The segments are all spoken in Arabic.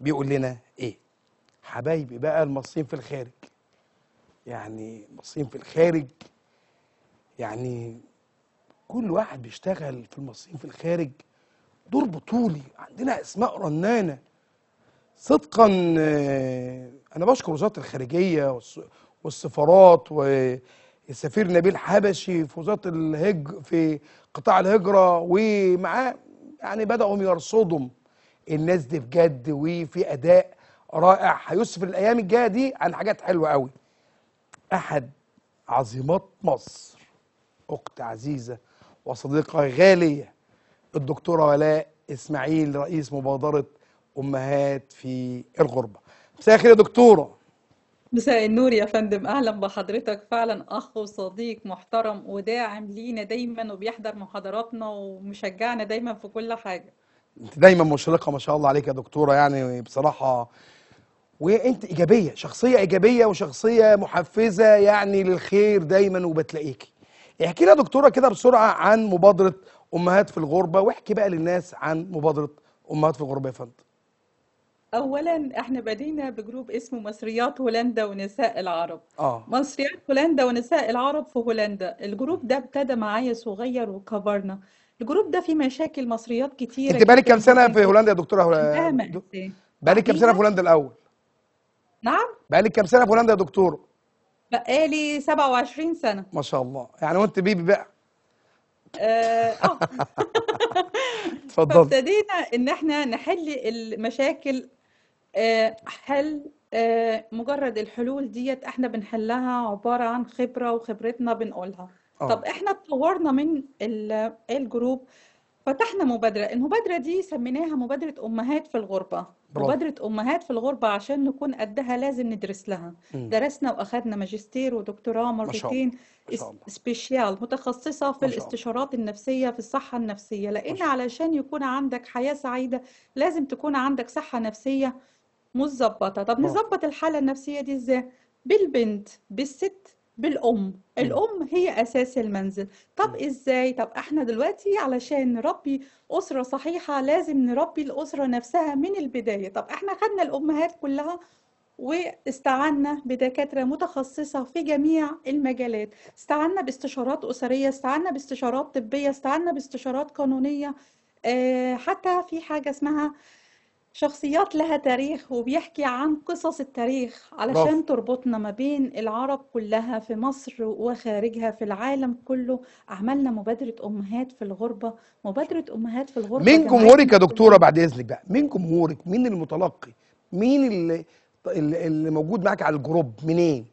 بيقول لنا ايه حبايبي بقى المصريين في الخارج يعني المصريين في الخارج يعني كل واحد بيشتغل في المصريين في الخارج دور بطولي عندنا اسماء رنانه صدقا آه، انا بشكر وزاره الخارجيه والسفارات والسفير نبيل حبشي في وزاره الهج في قطاع الهجره ومعاه يعني بداوا يرصدهم الناس دي بجد وفي اداء رائع هيصف الايام الجايه دي عن حاجات حلوه قوي احد عظيمات مصر اخت عزيزه وصديقه غاليه الدكتوره ولاء اسماعيل رئيس مبادره امهات في الغربه مساء الخير يا دكتوره مساء النور يا فندم اهلا بحضرتك فعلا اخ وصديق محترم وداعم لينا دايما وبيحضر محاضراتنا ومشجعنا دايما في كل حاجه انت دايما مشرقه ما شاء الله عليك يا دكتوره يعني بصراحه وانت ايجابيه شخصيه ايجابيه وشخصيه محفزه يعني للخير دايما وبتلاقيكي احكي لنا دكتوره كده بسرعه عن مبادره امهات في الغربه واحكي بقى للناس عن مبادره امهات في الغربه يا فندم اولا احنا بدينا بجروب اسمه مصريات هولندا ونساء العرب آه. مصريات هولندا ونساء العرب في هولندا الجروب ده ابتدى معايا صغير وكبرنا الجروب ده فيه مشاكل مصريات كتير انت بقالك كام سنه في هولندا يا دكتوره هولندا بقالك كام سنه في هولندا الاول نعم بقالك كام سنه في هولندا يا دكتوره بقالي 27 سنه ما شاء الله يعني وانت بيبي بقى اه ابتدينا آه. فابتدينا ان احنا نحل المشاكل آه، حل آه، مجرد الحلول ديت احنا بنحلها عباره عن خبره وخبرتنا بنقولها آه. طب احنا اتطورنا من الجروب فتحنا مبادرة المبادرة دي سميناها مبادرة أمهات في الغربة برافو مبادرة أمهات في الغربة عشان نكون قدها لازم ندرس لها م. درسنا واخذنا ماجستير ودكتوراه ما شاء الله مرتين سبيشال سبيشيال متخصصة في الاستشارات النفسية في الصحة النفسية لأن علشان يكون عندك حياة سعيدة لازم تكون عندك صحة نفسية مظبطه طب نظبط الحالة النفسية دي ازاي بالبنت بالست بالام الام هي اساس المنزل طب ازاي طب احنا دلوقتي علشان نربي اسره صحيحه لازم نربي الاسره نفسها من البدايه طب احنا خدنا الامهات كلها واستعنا بدكاتره متخصصه في جميع المجالات استعنا باستشارات اسريه استعنا باستشارات طبيه استعنا باستشارات قانونيه آه، حتى في حاجه اسمها شخصيات لها تاريخ وبيحكي عن قصص التاريخ علشان تربطنا ما بين العرب كلها في مصر وخارجها في العالم كله عملنا مبادرة أمهات في الغربة مبادرة أمهات في الغربة مين جمهورك يا دكتورة بعد إذنك بقى مين جمهورك مين المتلقي مين اللي, اللي موجود معاك على الجروب منين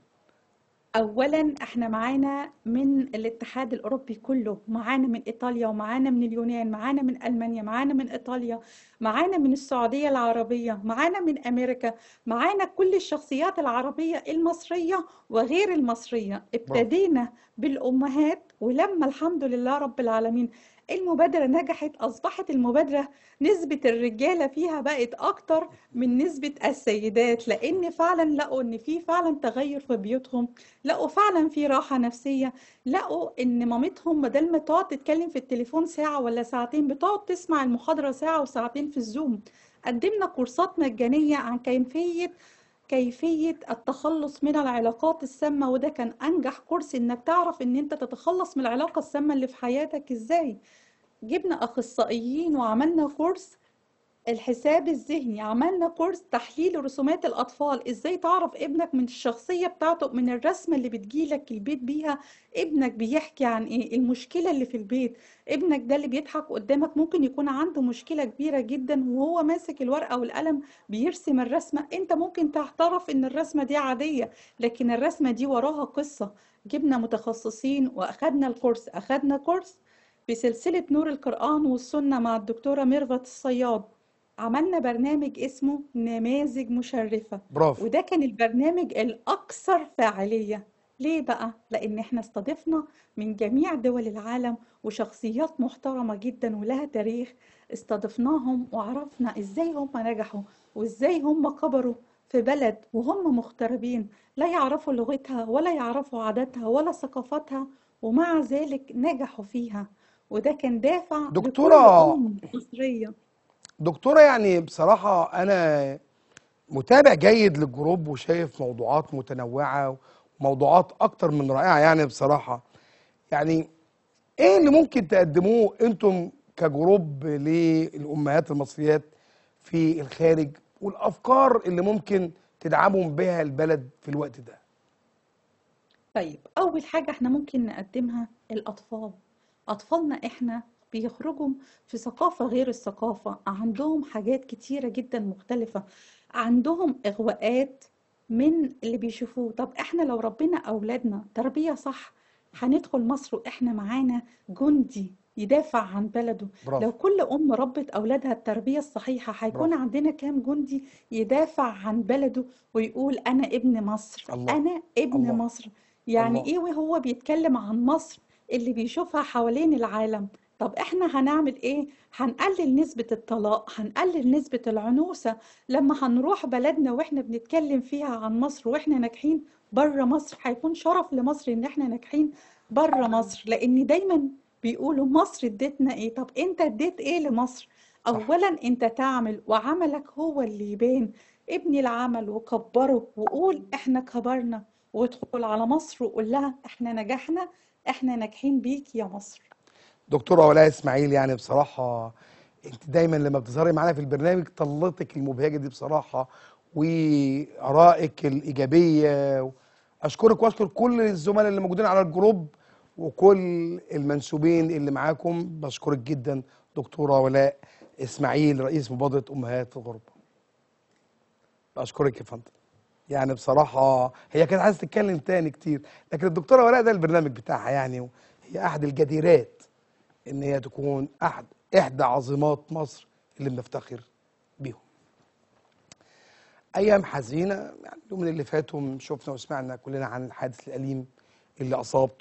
اولا احنا معانا من الاتحاد الاوروبي كله معانا من ايطاليا ومعانا من اليونان معانا من المانيا معانا من ايطاليا معانا من السعوديه العربيه معانا من امريكا معانا كل الشخصيات العربيه المصريه وغير المصريه ابتدينا بالامهات ولما الحمد لله رب العالمين المبادرة نجحت أصبحت المبادرة نسبة الرجالة فيها بقت أكتر من نسبة السيدات لأن فعلا لقوا إن في فعلا تغير في بيوتهم لقوا فعلا في راحة نفسية لقوا إن مامتهم بدل ما تقعد تتكلم في التليفون ساعة ولا ساعتين بتقعد تسمع المحاضرة ساعة وساعتين في الزوم قدمنا كورسات مجانية عن كيفية كيفية التخلص من العلاقات السامة وده كان أنجح كورس إنك تعرف إن أنت تتخلص من العلاقة السامة اللي في حياتك إزاي جبنا أخصائيين وعملنا كورس الحساب الذهني عملنا كورس تحليل رسومات الأطفال إزاي تعرف ابنك من الشخصية بتاعته من الرسم اللي بتجيلك البيت بيها ابنك بيحكي عن إيه المشكلة اللي في البيت ابنك ده اللي بيضحك قدامك ممكن يكون عنده مشكلة كبيرة جدا وهو ماسك الورقة والقلم بيرسم الرسمة انت ممكن تعترف ان الرسمة دي عادية لكن الرسمة دي وراها قصة جبنا متخصصين وأخدنا الكورس أخدنا كورس بسلسلة نور القرآن والسنة مع الدكتورة ميرفت الصياد عملنا برنامج اسمه نماذج مشرفة برافو وده كان البرنامج الأكثر فاعلية ليه بقى؟ لأن احنا استضفنا من جميع دول العالم وشخصيات محترمة جدا ولها تاريخ استضفناهم وعرفنا ازاي هم نجحوا وازاي هم كبروا في بلد وهم مغتربين لا يعرفوا لغتها ولا يعرفوا عاداتها ولا ثقافتها ومع ذلك نجحوا فيها وده كان دافع دكتورة لكل أم مصرية دكتوره يعني بصراحه انا متابع جيد للجروب وشايف موضوعات متنوعه وموضوعات اكتر من رائعه يعني بصراحه يعني ايه اللي ممكن تقدموه انتم كجروب للامهات المصريات في الخارج والافكار اللي ممكن تدعمهم بها البلد في الوقت ده طيب اول حاجه احنا ممكن نقدمها الاطفال اطفالنا احنا بيخرجوا في ثقافة غير الثقافة عندهم حاجات كتيرة جدا مختلفة عندهم إغواءات من اللي بيشوفوه طب احنا لو ربنا أولادنا تربية صح هندخل مصر واحنا معانا جندي يدافع عن بلده برافو. لو كل ام ربت اولادها التربيه الصحيحه هيكون برافو. عندنا كام جندي يدافع عن بلده ويقول انا ابن مصر الله. انا ابن الله. مصر يعني الله. ايه وهو بيتكلم عن مصر اللي بيشوفها حوالين العالم طب احنا هنعمل ايه هنقلل نسبة الطلاق هنقلل نسبة العنوسة لما هنروح بلدنا واحنا بنتكلم فيها عن مصر واحنا ناجحين بره مصر هيكون شرف لمصر ان احنا ناجحين بره مصر لان دايما بيقولوا مصر اديتنا ايه طب انت اديت ايه لمصر اولا انت تعمل وعملك هو اللي يبان ابني العمل وكبره وقول احنا كبرنا وادخل على مصر وقول لها احنا نجحنا احنا ناجحين بيك يا مصر دكتوره ولاء اسماعيل يعني بصراحه انت دايما لما بتظهري معانا في البرنامج طلتك المبهجه دي بصراحه وارائك الايجابيه اشكرك واشكر كل الزملاء اللي موجودين على الجروب وكل المنسوبين اللي معاكم بشكرك جدا دكتوره ولاء اسماعيل رئيس مبادره امهات الغربه بشكرك يا فندم يعني بصراحه هي كانت عايزه تتكلم تاني كتير لكن الدكتوره ولاء ده البرنامج بتاعها يعني هي احد الجديرات ان هي تكون احد احدى عظيمات مصر اللي بنفتخر بيهم ايام حزينه يعني اليوم اللي فاتوا شفنا وسمعنا كلنا عن الحادث الاليم اللي اصاب